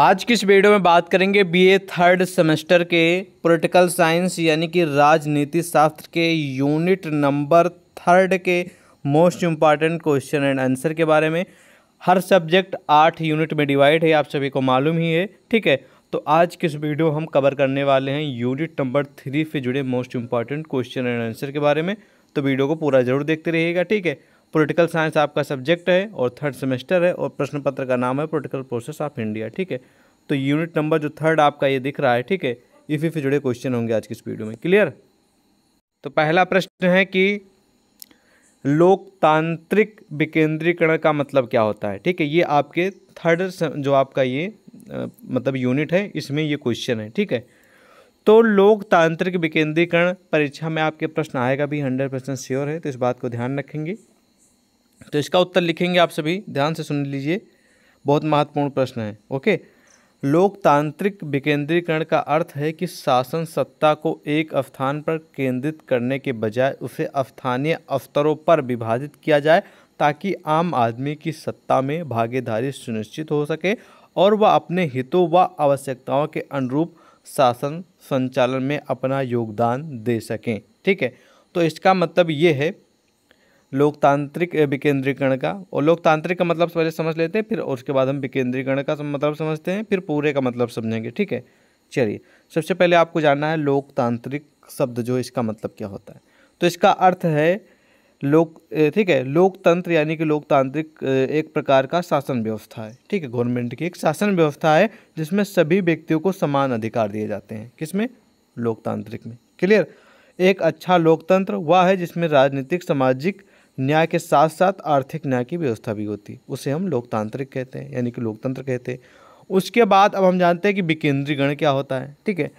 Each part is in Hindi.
आज की इस वीडियो में बात करेंगे बीए थर्ड सेमेस्टर के पॉलिटिकल साइंस यानी कि राजनीति शास्त्र के यूनिट नंबर थर्ड के most important question and answer के बारे में हर सब्जेक्ट आठ यूनिट में डिवाइड है आप सभी को मालूम ही है ठीक है तो आज किस वीडियो हम कवर करने वाले हैं यूनिट नंबर थ्री से जुड़े most important question and answer के बारे में तो वीडियो को पूरा जरूर देखते रहिएगा ठीक है पॉलिटिकल साइंस आपका सब्जेक्ट है और थर्ड सेमेस्टर है और प्रश्न पत्र का नाम है पोलिटिकल प्रोसेस ऑफ इंडिया ठीक है तो यूनिट नंबर जो थर्ड आपका ये दिख रहा है ठीक है इसी से जुड़े क्वेश्चन होंगे आज की इस वीडियो में क्लियर तो पहला प्रश्न है कि लोकतांत्रिक विकेंद्रीकरण का मतलब क्या होता है ठीक है ये आपके थर्ड जो आपका ये मतलब यूनिट है इसमें ये क्वेश्चन है ठीक है तो लोकतांत्रिक विकेंद्रीकरण परीक्षा में आपके प्रश्न आएगा भी हंड्रेड परसेंट श्योर है तो इस बात को ध्यान रखेंगे तो इसका उत्तर लिखेंगे आप सभी ध्यान से सुन लीजिए बहुत महत्वपूर्ण प्रश्न है ओके लोकतांत्रिक विकेंद्रीकरण का अर्थ है कि शासन सत्ता को एक स्थान पर केंद्रित करने के बजाय उसे स्थानीय स्तरों पर विभाजित किया जाए ताकि आम आदमी की सत्ता में भागीदारी सुनिश्चित हो सके और वह अपने हितों व आवश्यकताओं के अनुरूप शासन संचालन में अपना योगदान दे सकें ठीक है तो इसका मतलब ये है लोकतांत्रिक विकेंद्रीकरण का और लोकतांत्रिक का मतलब पहले समझ लेते हैं फिर उसके बाद हम विकेंद्रीकरण का मतलब समझते हैं फिर पूरे का मतलब समझेंगे ठीक है चलिए सबसे पहले आपको जानना है लोकतांत्रिक शब्द जो इसका मतलब क्या होता है तो इसका अर्थ है लोक ठीक है लोकतंत्र यानी कि लोकतांत्रिक एक प्रकार का शासन व्यवस्था है ठीक है गवर्नमेंट की एक शासन व्यवस्था है जिसमें सभी व्यक्तियों को समान अधिकार दिए जाते हैं किसमें लोकतांत्रिक में क्लियर एक अच्छा लोकतंत्र वह है जिसमें राजनीतिक सामाजिक न्याय के साथ साथ आर्थिक न्याय की व्यवस्था भी होती उसे हम लोकतांत्रिक कहते हैं यानी कि लोकतंत्र कहते हैं उसके बाद अब हम जानते हैं कि विकेंद्रीकरण क्या होता है ठीक है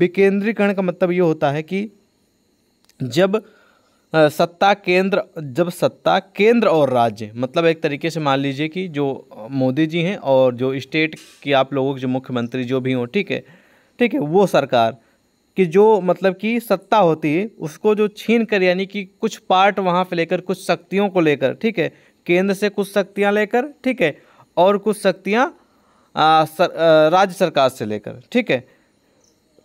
विकेंद्रीकरण का मतलब ये होता है कि जब सत्ता केंद्र जब सत्ता केंद्र और राज्य मतलब एक तरीके से मान लीजिए कि जो मोदी जी हैं और जो स्टेट की आप लोगों के जो मुख्यमंत्री जो भी हों ठीक है ठीक है वो सरकार कि जो मतलब कि सत्ता होती है उसको जो छीन कर यानी कि कुछ पार्ट वहाँ पे लेकर कुछ शक्तियों को लेकर ठीक है केंद्र से कुछ शक्तियाँ लेकर ठीक है और कुछ शक्तियाँ सर, राज्य सरकार से लेकर ठीक है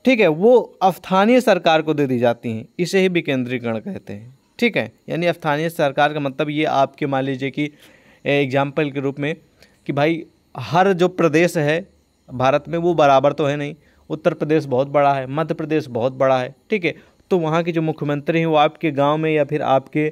ठीक है वो स्थानीय सरकार को दे दी जाती हैं इसे ही विकेंद्रीकरण कहते हैं ठीक है यानी स्थानीय सरकार का मतलब ये आपके मान लीजिए कि एग्जाम्पल के रूप में कि भाई हर जो प्रदेश है भारत में वो बराबर तो है नहीं उत्तर प्रदेश बहुत बड़ा है मध्य प्रदेश बहुत बड़ा है ठीक है तो वहाँ के जो मुख्यमंत्री हैं वो आपके गांव में या फिर आपके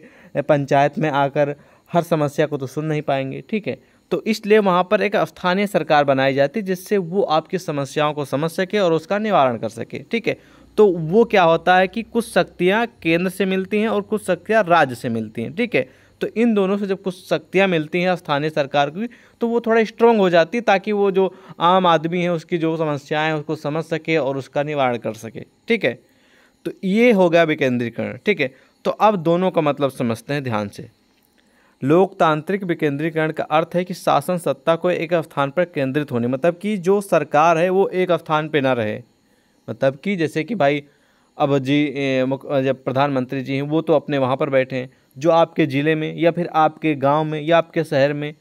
पंचायत में आकर हर समस्या को तो सुन नहीं पाएंगे ठीक है तो इसलिए वहाँ पर एक स्थानीय सरकार बनाई जाती है जिससे वो आपकी समस्याओं को समझ सके और उसका निवारण कर सके ठीक है तो वो क्या होता है कि कुछ शक्तियाँ केंद्र से मिलती हैं और कुछ शक्तियाँ राज्य से मिलती हैं ठीक है तो इन दोनों से जब कुछ शक्तियाँ मिलती हैं स्थानीय सरकार की तो वो थोड़ा स्ट्रॉन्ग हो जाती है ताकि वो जो आम आदमी है उसकी जो समस्याएँ हैं उसको समझ सके और उसका निवारण कर सके ठीक है तो ये हो गया विकेंद्रीकरण ठीक है तो अब दोनों का मतलब समझते हैं ध्यान से लोकतांत्रिक विकेंद्रीकरण का अर्थ है कि शासन सत्ता को एक स्थान पर केंद्रित होने मतलब कि जो सरकार है वो एक स्थान पर ना रहे मतलब कि जैसे कि भाई अब जी जब प्रधानमंत्री जी हैं वो तो अपने वहाँ पर बैठे हैं जो आपके ज़िले में या फिर आपके गांव में या आपके शहर में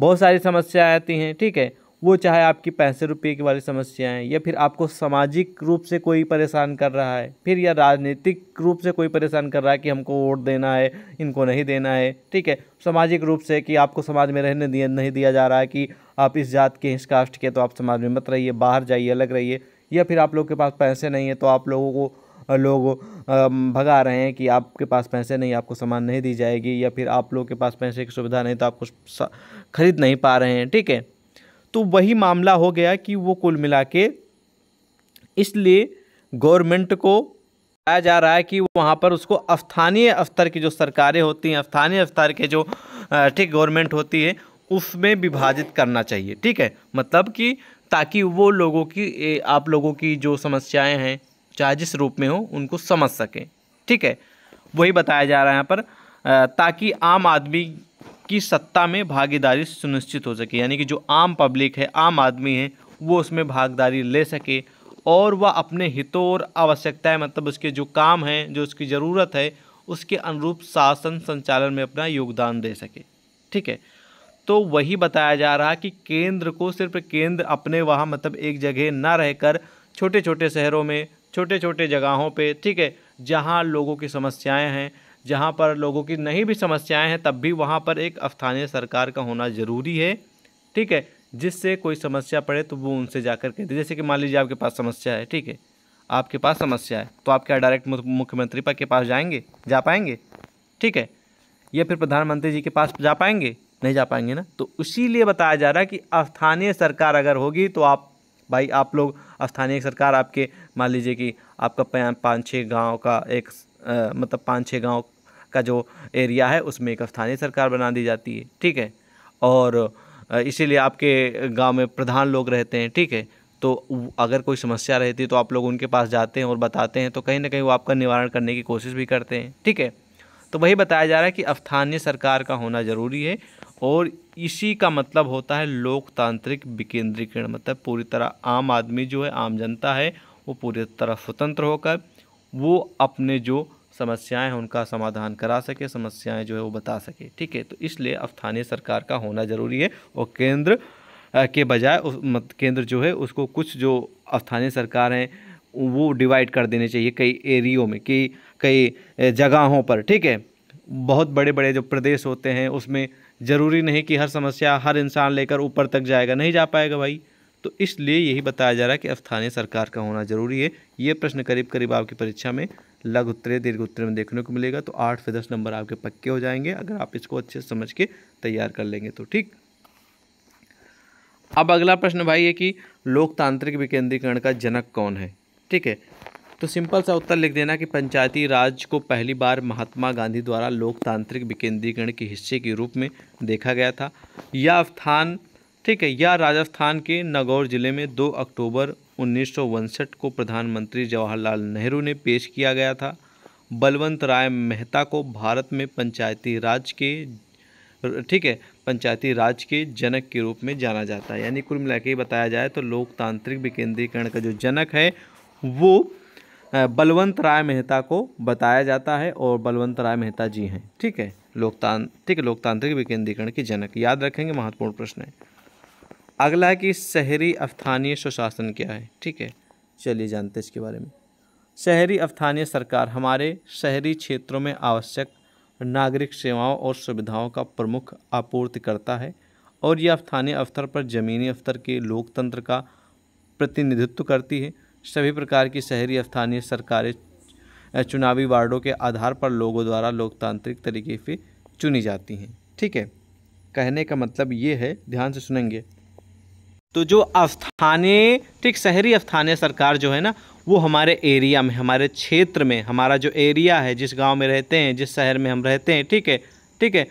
बहुत सारी समस्याएं आती हैं ठीक है वो चाहे आपकी पैसे रुपये की वाली समस्याएं या फिर आपको सामाजिक रूप से कोई परेशान कर रहा है फिर या राजनीतिक रूप से कोई परेशान कर रहा है कि हमको वोट देना है इनको नहीं देना है ठीक है सामाजिक रूप से कि आपको समाज में रहने दिया नहीं दिया जा रहा है कि आप इस जात के इस कास्ट के तो आप समाज में मत रहिए बाहर जाइए अलग रहिए या फिर आप लोग के पास पैसे नहीं है तो आप लोगों को लोग भगा रहे हैं कि आपके पास पैसे नहीं आपको सामान नहीं दी जाएगी या फिर आप लोग के पास पैसे की सुविधा नहीं तो आप कुछ खरीद नहीं पा रहे हैं ठीक है तो वही मामला हो गया कि वो कुल मिला के इसलिए गवर्नमेंट को बताया जा रहा है कि वहाँ पर उसको स्थानीय स्तर की जो सरकारें होती हैं स्थानीय स्तर के जो ठीक गवर्नमेंट होती है उसमें विभाजित करना चाहिए ठीक है मतलब कि ताकि वो लोगों की आप लोगों की जो समस्याएं हैं चाहे जिस रूप में हो उनको समझ सकें ठीक है वही बताया जा रहा है यहाँ पर ताकि आम आदमी की सत्ता में भागीदारी सुनिश्चित हो सके यानी कि जो आम पब्लिक है आम आदमी है वो उसमें भागीदारी ले सके और वह अपने हितों और आवश्यकताएं मतलब उसके जो काम हैं जो उसकी ज़रूरत है उसके अनुरूप शासन संचालन में अपना योगदान दे सके ठीक है तो वही बताया जा रहा कि केंद्र को सिर्फ केंद्र अपने वहाँ मतलब एक जगह ना रहकर छोटे छोटे शहरों में छोटे छोटे जगहों पे ठीक है जहाँ लोगों की समस्याएं हैं जहाँ पर लोगों की नहीं भी समस्याएं हैं तब भी वहाँ पर एक स्थानीय सरकार का होना ज़रूरी है ठीक है जिससे कोई समस्या पड़े तो वो उनसे जाकर कहते जैसे कि मान लीजिए आपके पास समस्या है ठीक है आपके पास समस्या है तो आप क्या डायरेक्ट मुख्यमंत्री पर के पास जाएंगे जा पाएंगे ठीक है या फिर प्रधानमंत्री जी के पास जा पाएंगे नहीं जा पाएंगे ना तो उसी बताया जा रहा है कि स्थानीय सरकार अगर होगी तो आप भाई आप लोग स्थानीय सरकार आपके मान लीजिए कि आपका पाँच छः गाँव का एक आ, मतलब पाँच छः गाँव का जो एरिया है उसमें एक स्थानीय सरकार बना दी जाती है ठीक है और इसीलिए आपके गांव में प्रधान लोग रहते हैं ठीक है तो अगर कोई समस्या रहती है तो आप लोग उनके पास जाते हैं और बताते हैं तो कहीं ना कहीं वो आपका निवारण करने की कोशिश भी करते हैं ठीक है तो वही बताया जा रहा है कि स्थानीय सरकार का होना ज़रूरी है और इसी का मतलब होता है लोकतांत्रिक विकेंद्रीकरण मतलब पूरी तरह आम आदमी जो है आम जनता है वो पूरी तरह स्वतंत्र होकर वो अपने जो समस्याएं हैं उनका समाधान करा सके समस्याएं जो है वो बता सके ठीक है तो इसलिए अब स्थानीय सरकार का होना ज़रूरी है और केंद्र के बजाय उस मत केंद्र जो है उसको कुछ जो स्थानीय सरकार हैं वो डिवाइड कर देने चाहिए कई एरियो में कई कई जगहों पर ठीक है बहुत बड़े बड़े जो प्रदेश होते हैं उसमें ज़रूरी नहीं कि हर समस्या हर इंसान लेकर ऊपर तक जाएगा नहीं जा पाएगा भाई तो इसलिए यही बताया जा रहा है कि स्थानीय सरकार का होना ज़रूरी है ये प्रश्न करीब करीब आपकी परीक्षा में लघु उत्तर दीर्घ उत्तर में देखने को मिलेगा तो आठ से दस नंबर आपके पक्के हो जाएंगे अगर आप इसको अच्छे से समझ के तैयार कर लेंगे तो ठीक अब अगला प्रश्न भाई है कि लोकतांत्रिक विकेंद्रीकरण का जनक कौन है ठीक है तो सिंपल सा उत्तर लिख देना कि पंचायती राज को पहली बार महात्मा गांधी द्वारा लोकतांत्रिक विकेंद्रीकरण के हिस्से के रूप में देखा गया था यह स्थान ठीक है यह राजस्थान के नागौर जिले में 2 अक्टूबर उन्नीस को प्रधानमंत्री जवाहरलाल नेहरू ने पेश किया गया था बलवंत राय मेहता को भारत में पंचायती राज के ठीक है पंचायती राज के जनक के रूप में जाना जाता है यानी कुल मिला के बताया जाए तो लोकतांत्रिक विकेंद्रीकरण का जो जनक है वो बलवंत राय मेहता को बताया जाता है और बलवंत राय मेहता जी हैं ठीक है लोकतांत्रिक लोकतांत्रिक विकेंद्रीकरण के जनक याद रखेंगे महत्वपूर्ण प्रश्न है अगला है कि शहरी स्थानीय सुशासन क्या है ठीक है चलिए जानते इसके बारे में शहरी स्थानीय सरकार हमारे शहरी क्षेत्रों में आवश्यक नागरिक सेवाओं और सुविधाओं का प्रमुख आपूर्ति करता है और यह स्थानीय अवसर पर जमीनी अवसर के लोकतंत्र का प्रतिनिधित्व करती है सभी प्रकार की शहरी स्थानीय सरकारें चुनावी वार्डों के आधार पर लोगों द्वारा लोकतांत्रिक तरीके से चुनी जाती हैं ठीक है कहने का मतलब ये है ध्यान से सुनेंगे तो जो स्थानीय ठीक शहरी स्थानीय सरकार जो है ना वो हमारे एरिया में हमारे क्षेत्र में हमारा जो एरिया है जिस गांव में रहते हैं जिस शहर में हम रहते हैं ठीक है ठीक है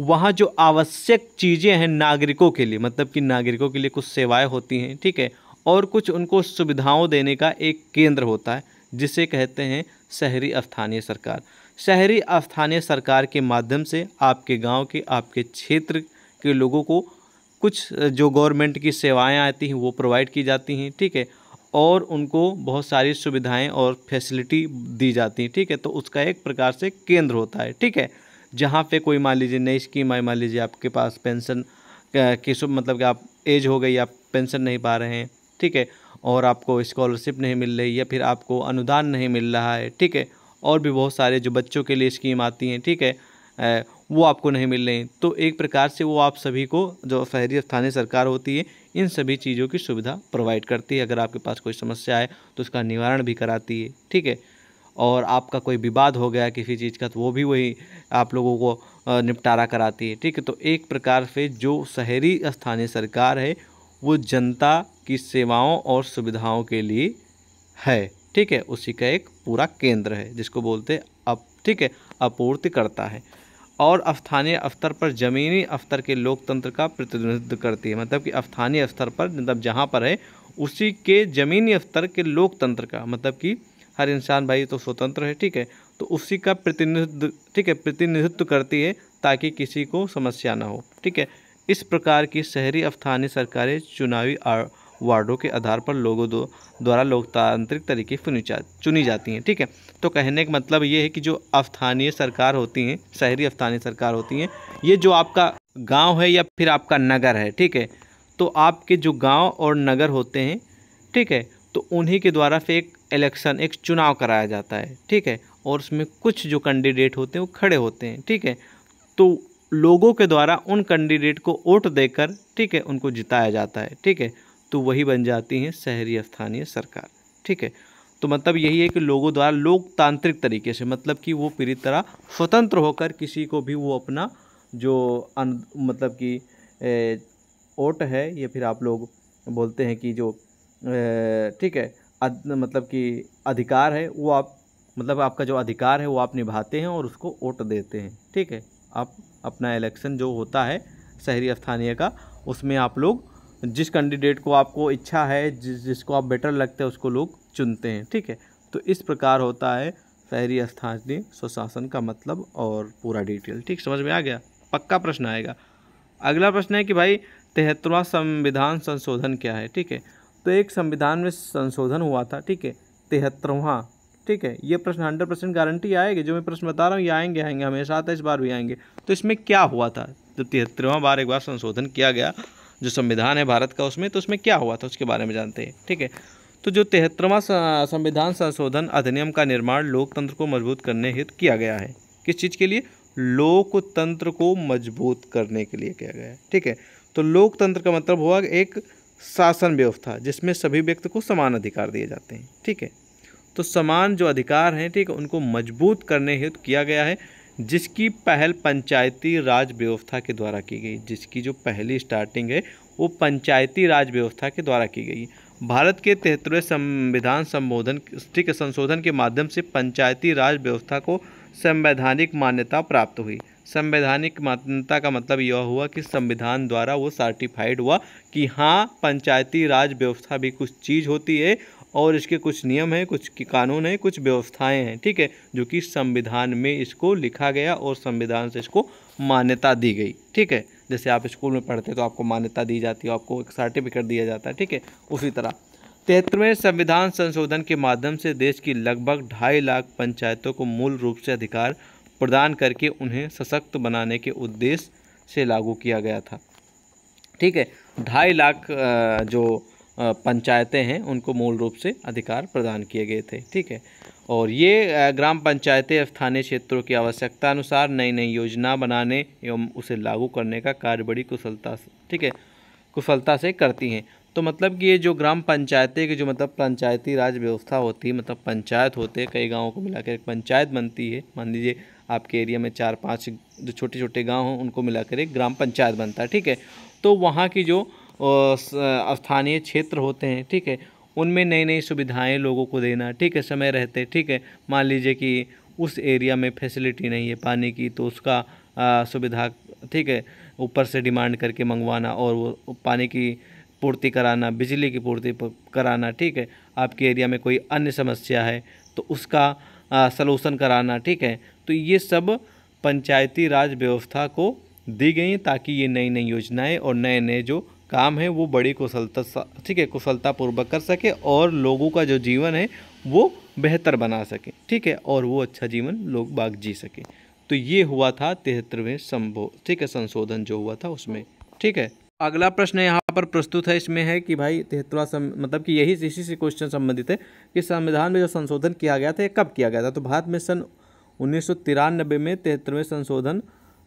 वहाँ जो आवश्यक चीज़ें हैं नागरिकों के लिए मतलब कि नागरिकों के लिए कुछ सेवाएं होती हैं ठीक है और कुछ उनको सुविधाओं देने का एक केंद्र होता है जिसे कहते हैं शहरी स्थानीय सरकार शहरी स्थानीय सरकार के माध्यम से आपके गांव के आपके क्षेत्र के लोगों को कुछ जो गवर्नमेंट की सेवाएं आती हैं वो प्रोवाइड की जाती हैं ठीक है और उनको बहुत सारी सुविधाएं और फैसिलिटी दी जाती हैं ठीक है तो उसका एक प्रकार से केंद्र होता है ठीक है जहाँ पे कोई मान लीजिए नई स्कीम आई मान लीजिए आपके पास पेंशन किस मतलब कि आप एज हो गई आप पेंशन नहीं पा रहे हैं ठीक है और आपको स्कॉलरशिप नहीं मिल रही या फिर आपको अनुदान नहीं मिल रहा है ठीक है और भी बहुत सारे जो बच्चों के लिए स्कीम आती हैं ठीक है वो आपको नहीं मिल रही तो एक प्रकार से वो आप सभी को जो शहरी स्थानीय सरकार होती है इन सभी चीज़ों की सुविधा प्रोवाइड करती है अगर आपके पास कोई समस्या है तो उसका निवारण भी कराती है ठीक है और आपका कोई विवाद हो गया किसी चीज़ का तो वो भी वही आप लोगों को निपटारा कराती है ठीक है तो एक प्रकार से जो शहरी स्थानीय सरकार है वो जनता की सेवाओं और सुविधाओं के लिए है ठीक है उसी का एक पूरा केंद्र है जिसको बोलते अब ठीक है आपूर्ति करता है और स्थानीय स्तर पर ज़मीनी स्तर के लोकतंत्र का प्रतिनिधित्व करती है मतलब कि स्थानीय स्तर पर मतलब जहाँ पर है उसी के ज़मीनी स्तर के लोकतंत्र का मतलब कि हर इंसान भाई तो स्वतंत्र है ठीक है तो उसी का प्रतिनिधित्व ठीक है प्रतिनिधित्व करती है ताकि किसी को समस्या ना हो ठीक है इस प्रकार की शहरी स्थानीय सरकारें चुनावी वार्डों के आधार पर लोगों दो द्वारा लोकतांत्रिक तरीके चुनी जाती हैं ठीक है तो कहने का मतलब ये है कि जो स्थानीय सरकार होती हैं शहरी स्थानीय सरकार होती हैं ये जो आपका गांव है या फिर आपका नगर है ठीक है तो आपके जो गांव और नगर होते हैं ठीक है तो उन्हीं के द्वारा फिर एक इलेक्शन एक चुनाव कराया जाता है ठीक है और उसमें कुछ जो कैंडिडेट होते हैं वो खड़े होते हैं ठीक है तो लोगों के द्वारा उन कैंडिडेट को वोट देकर ठीक है उनको जिताया जाता है ठीक है तो वही बन जाती हैं शहरी स्थानीय सरकार ठीक है तो मतलब यही है कि लोगों द्वारा लोकतांत्रिक तरीके से मतलब कि वो पूरी तरह स्वतंत्र होकर किसी को भी वो अपना जो अन, मतलब कि वोट है या फिर आप लोग बोलते हैं कि जो ठीक है अद, मतलब कि अधिकार है वो आप मतलब आपका जो अधिकार है वो आप निभाते हैं और उसको वोट देते हैं ठीक है आप अपना इलेक्शन जो होता है शहरी स्थानीय का उसमें आप लोग जिस कैंडिडेट को आपको इच्छा है जिस जिसको आप बेटर लगते हैं उसको लोग चुनते हैं ठीक है तो इस प्रकार होता है शहरी स्थानीय स्वशासन का मतलब और पूरा डिटेल ठीक समझ में आ गया पक्का प्रश्न आएगा अगला प्रश्न है कि भाई तिहत्तरवा संविधान संशोधन क्या है ठीक है तो एक संविधान में संशोधन हुआ था ठीक है तिहत्तरवा ठीक है ये प्रश्न हंड्रेड परसेंट गारंटी आएगी जो मैं प्रश्न बता रहा हूँ ये आएंगे आएंगे हमेशा आता है इस बार भी आएंगे तो इसमें क्या हुआ था जब तिहत्तरवां बार एक बार संशोधन किया गया जो संविधान है भारत का उसमें तो उसमें क्या हुआ था उसके बारे में जानते हैं ठीक है तो जो तिहत्तरवां संविधान संशोधन अधिनियम का निर्माण लोकतंत्र को मजबूत करने हेतु किया गया है किस चीज़ के लिए लोकतंत्र को मजबूत करने के लिए किया गया है ठीक है तो लोकतंत्र का मतलब हुआ एक शासन व्यवस्था जिसमें सभी व्यक्ति को समान अधिकार दिए जाते हैं ठीक है तो समान जो अधिकार हैं ठीक है उनको मजबूत करने हेतु किया गया है जिसकी पहल पंचायती राज व्यवस्था के द्वारा की गई जिसकी जो पहली स्टार्टिंग है वो पंचायती राज व्यवस्था के द्वारा की गई भारत के तिहत्तरवें संविधान संबोधन ठीक संशोधन के माध्यम से पंचायती राज व्यवस्था को संवैधानिक मान्यता प्राप्त हुई संवैधानिक मान्यता का मतलब यह हुआ कि संविधान द्वारा वो सर्टिफाइड हुआ कि हाँ पंचायती राज व्यवस्था भी कुछ चीज़ होती है और इसके कुछ नियम हैं कुछ कानून हैं कुछ व्यवस्थाएं हैं ठीक है जो कि संविधान में इसको लिखा गया और संविधान से इसको मान्यता दी गई ठीक है जैसे आप स्कूल में पढ़ते तो आपको मान्यता दी जाती है आपको एक सर्टिफिकेट दिया जाता है ठीक है उसी तरह तिहत्तरवें संविधान संशोधन के माध्यम से देश की लगभग ढाई लाख पंचायतों को मूल रूप से अधिकार प्रदान करके उन्हें सशक्त बनाने के उद्देश्य से लागू किया गया था ठीक है ढाई लाख जो पंचायतें हैं उनको मूल रूप से अधिकार प्रदान किए गए थे ठीक है और ये ग्राम पंचायतें स्थानीय क्षेत्रों की आवश्यकता अनुसार नई नई योजना बनाने एवं उसे लागू करने का कार्य बड़ी कुशलता से ठीक है कुशलता से करती हैं तो मतलब कि ये जो ग्राम पंचायतें की जो मतलब पंचायती राज व्यवस्था होती है मतलब पंचायत होते कई गाँवों को मिलाकर एक पंचायत बनती है मान लीजिए आपके एरिया में चार पाँच जो छोटे छोटे गाँव हों उनको मिलाकर एक ग्राम पंचायत बनता है ठीक है तो वहाँ की जो स्थानीय क्षेत्र होते हैं ठीक है उनमें नई नई सुविधाएं लोगों को देना ठीक है समय रहते ठीक है मान लीजिए कि उस एरिया में फैसिलिटी नहीं है पानी की तो उसका सुविधा ठीक है ऊपर से डिमांड करके मंगवाना और वो पानी की पूर्ति कराना बिजली की पूर्ति कराना ठीक है आपके एरिया में कोई अन्य समस्या है तो उसका सलूशन कराना ठीक है तो ये सब पंचायती राज व्यवस्था को दी गई ताकि ये नई नई योजनाएं और नए नए जो काम है वो बड़ी कुशलता ठीक है कुशलतापूर्वक कर सके और लोगों का जो जीवन है वो बेहतर बना सके ठीक है और वो अच्छा जीवन लोग बाग जी सके तो ये हुआ था तिहत्तरवें संभो ठीक है संशोधन जो हुआ था उसमें ठीक है अगला प्रश्न यहाँ पर प्रस्तुत है इसमें है कि भाई तिहत्तरवा मतलब कि यही इसी से क्वेश्चन संबंधित है कि संविधान में जो संशोधन किया गया था कब किया गया था तो भारत में सन उन्नीस में तिहत्तरवें संशोधन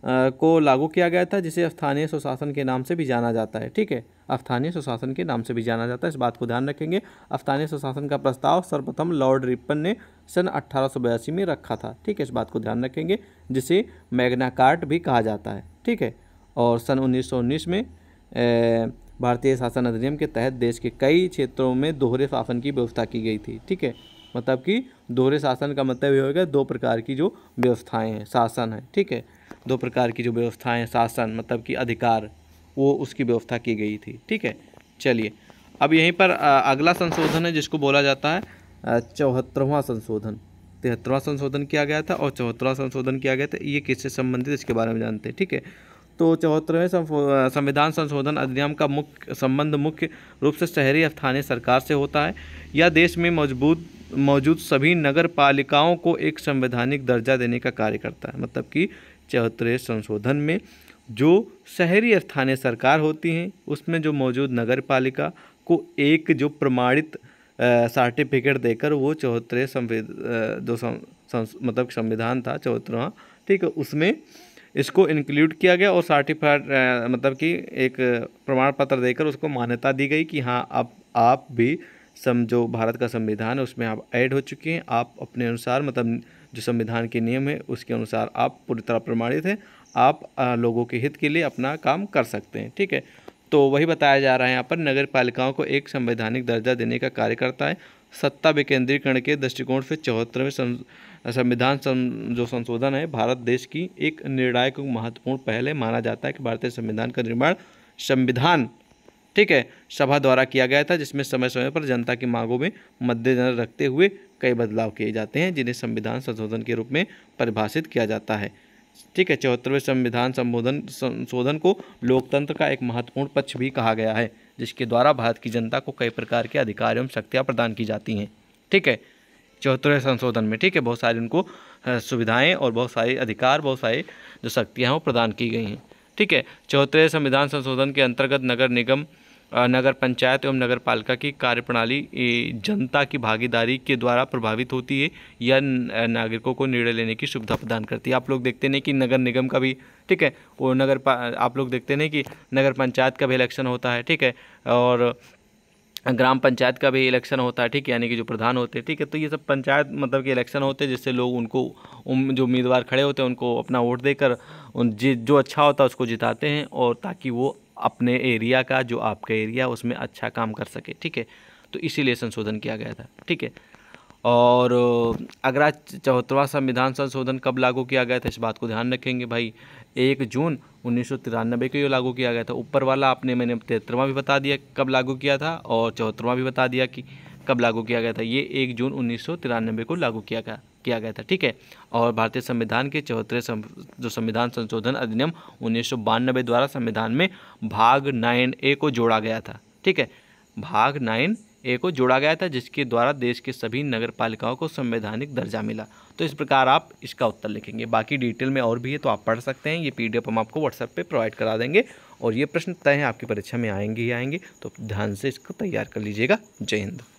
को लागू किया गया था जिसे स्थानीय सुशासन के नाम से भी जाना जाता है ठीक है स्थानीय सुशासन के नाम से भी जाना जाता है इस बात को ध्यान रखेंगे स्थानीय सुशासन का प्रस्ताव सर्वप्रथम लॉर्ड रिपन ने सन अट्ठारह में रखा था ठीक है इस बात को ध्यान रखेंगे जिसे कार्ट भी कहा जाता है ठीक है और सन 1919 में भारतीय शासन अधिनियम के तहत देश के कई क्षेत्रों में दोहरे शासन की व्यवस्था की गई थी ठीक है मतलब कि दोहरे शासन का मतलब ये होगा दो प्रकार की जो व्यवस्थाएं हैं शासन है ठीक है दो प्रकार की जो व्यवस्थाएं शासन मतलब कि अधिकार वो उसकी व्यवस्था की गई थी ठीक है चलिए अब यहीं पर अगला संशोधन है जिसको बोला जाता है चौहत्तरवां संशोधन तिहत्तरवां संशोधन किया गया था और चौहत्तरवां संशोधन किया गया था ये किससे संबंधित इसके बारे में जानते हैं ठीक है तो चौहत्तरवें संविधान संशोधन अधिनियम का मुख्य संबंध मुख्य रूप से शहरी स्थानीय सरकार से होता है या देश में मजबूत मौजूद सभी नगर पालिकाओं को एक संवैधानिक दर्जा देने का कार्य करता है मतलब कि चौहत्तर संशोधन में जो शहरी स्थानीय सरकार होती हैं उसमें जो मौजूद नगर पालिका को एक जो प्रमाणित सर्टिफिकेट देकर वो चौहत्तर संविधान जो सं, सं, मतलब संविधान था चौहत्तरवा ठीक है उसमें इसको इंक्लूड किया गया और सर्टिफाइड मतलब कि एक प्रमाण पत्र देकर उसको मान्यता दी गई कि हाँ अब आप भी सम जो भारत का संविधान है उसमें आप ऐड हो चुके हैं आप अपने अनुसार मतलब जो संविधान के नियम है उसके अनुसार आप पूरी तरह प्रमाणित हैं आप लोगों के हित के लिए अपना काम कर सकते हैं ठीक है तो वही बताया जा रहा है यहाँ पर नगर पालिकाओं को एक संवैधानिक दर्जा देने का कार्य करता है सत्ता विकेंद्रीकरण के दृष्टिकोण से चौहत्तरवें संविधान सं, जो संशोधन है भारत देश की एक निर्णायक महत्वपूर्ण पहल है माना जाता है कि भारतीय संविधान का निर्माण संविधान ठीक है सभा द्वारा किया गया था जिसमें समय समय पर जनता की मांगों में मद्देनजर रखते हुए कई बदलाव किए जाते हैं जिन्हें संविधान संशोधन के रूप में परिभाषित किया जाता है ठीक है चौहत्तरवें संविधान संबोधन संशोधन को लोकतंत्र का एक महत्वपूर्ण पक्ष भी कहा गया है जिसके द्वारा भारत की जनता को कई प्रकार के अधिकार एवं शक्तियाँ प्रदान की जाती हैं ठीक है चौहत्तरवें संशोधन में ठीक है बहुत सारी उनको सुविधाएं और बहुत सारे अधिकार बहुत सारी जो शक्तियाँ हैं वो प्रदान की गई हैं ठीक है चौहत्तरवें संविधान संशोधन के अंतर्गत नगर निगम नगर पंचायत एवं नगर पालिका की कार्यप्रणाली जनता की भागीदारी के द्वारा प्रभावित होती है या नागरिकों को निर्णय लेने की सुविधा प्रदान करती है आप लोग देखते नहीं कि नगर निगम का भी ठीक है वो नगर आप लोग देखते नहीं कि नगर पंचायत का भी इलेक्शन होता है ठीक है और ग्राम पंचायत का भी इलेक्शन होता है ठीक है यानी कि जो प्रधान होते हैं ठीक है तो ये सब पंचायत मतलब कि इलेक्शन होते हैं जिससे लोग उनको उम, जो उम्मीदवार खड़े होते हैं उनको अपना वोट देकर उन जो अच्छा होता है उसको जिताते हैं और ताकि वो अपने एरिया का जो आपका एरिया उसमें अच्छा काम कर सके ठीक है तो इसीलिए संशोधन किया गया था ठीक है और अगर चौहत्तरवा संविधान संशोधन कब लागू किया गया था इस बात को ध्यान रखेंगे भाई एक जून उन्नीस सौ तिरानबे को ये लागू किया गया था ऊपर वाला आपने मैंने तिहत्तरवा भी बता दिया कब लागू किया था और चौहत्तरवा भी बता दिया कि कब लागू किया गया था ये एक जून उन्नीस सौ तिरानबे को लागू किया गया किया गया था ठीक है और भारतीय संविधान के चौहत्तर जो संविधान संशोधन अधिनियम उन्नीस द्वारा संविधान में भाग नाइन ए को जोड़ा गया था ठीक है भाग नाइन ए को जोड़ा गया था जिसके द्वारा देश के सभी नगर पालिकाओं को संवैधानिक दर्जा मिला तो इस प्रकार आप इसका उत्तर लिखेंगे बाकी डिटेल में और भी है तो आप पढ़ सकते हैं ये पीडीएफ हम आपको व्हाट्सएप पे प्रोवाइड करा देंगे और ये प्रश्न तय हैं आपकी परीक्षा में आएंगे ही आएंगे तो ध्यान से इसको तैयार कर लीजिएगा जय हिंद